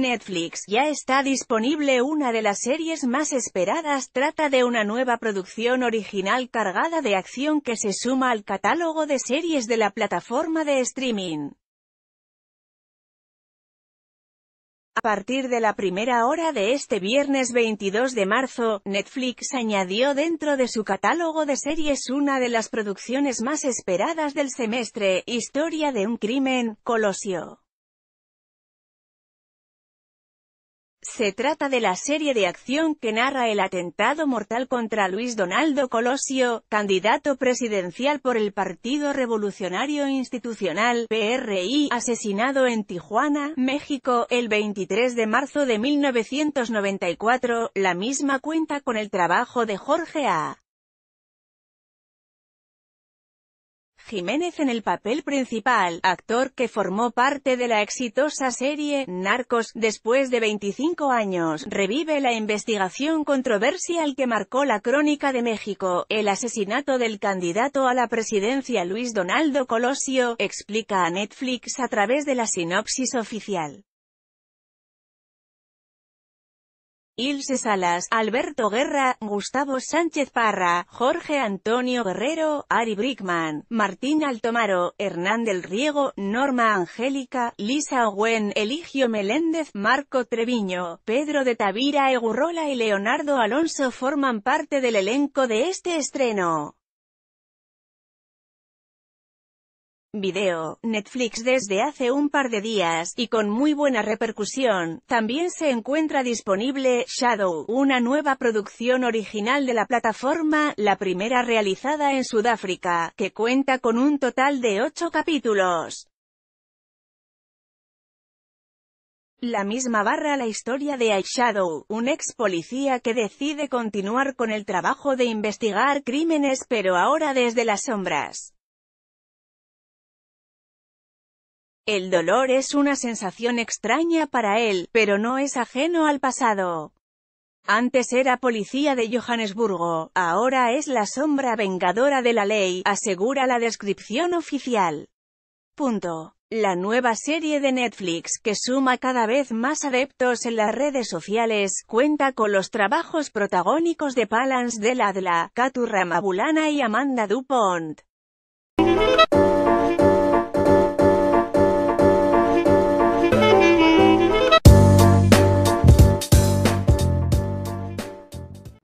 Netflix ya está disponible una de las series más esperadas, trata de una nueva producción original cargada de acción que se suma al catálogo de series de la plataforma de streaming. A partir de la primera hora de este viernes 22 de marzo, Netflix añadió dentro de su catálogo de series una de las producciones más esperadas del semestre, Historia de un crimen, Colosio. Se trata de la serie de acción que narra el atentado mortal contra Luis Donaldo Colosio, candidato presidencial por el Partido Revolucionario Institucional, PRI, asesinado en Tijuana, México, el 23 de marzo de 1994. La misma cuenta con el trabajo de Jorge A. Jiménez en el papel principal, actor que formó parte de la exitosa serie Narcos. Después de 25 años, revive la investigación controversial que marcó la crónica de México, el asesinato del candidato a la presidencia Luis Donaldo Colosio, explica a Netflix a través de la sinopsis oficial. Ilse Salas, Alberto Guerra, Gustavo Sánchez Parra, Jorge Antonio Guerrero, Ari Brickman, Martín Altomaro, Hernán del Riego, Norma Angélica, Lisa Owen, Eligio Meléndez, Marco Treviño, Pedro de Tavira Egurrola y Leonardo Alonso forman parte del elenco de este estreno. Video, Netflix desde hace un par de días, y con muy buena repercusión, también se encuentra disponible Shadow, una nueva producción original de la plataforma, la primera realizada en Sudáfrica, que cuenta con un total de ocho capítulos. La misma barra la historia de Shadow, un ex policía que decide continuar con el trabajo de investigar crímenes pero ahora desde las sombras. El dolor es una sensación extraña para él, pero no es ajeno al pasado. Antes era policía de Johannesburgo, ahora es la sombra vengadora de la ley, asegura la descripción oficial. Punto. La nueva serie de Netflix, que suma cada vez más adeptos en las redes sociales, cuenta con los trabajos protagónicos de Palance Adla, Katu Ramabulana y Amanda Dupont.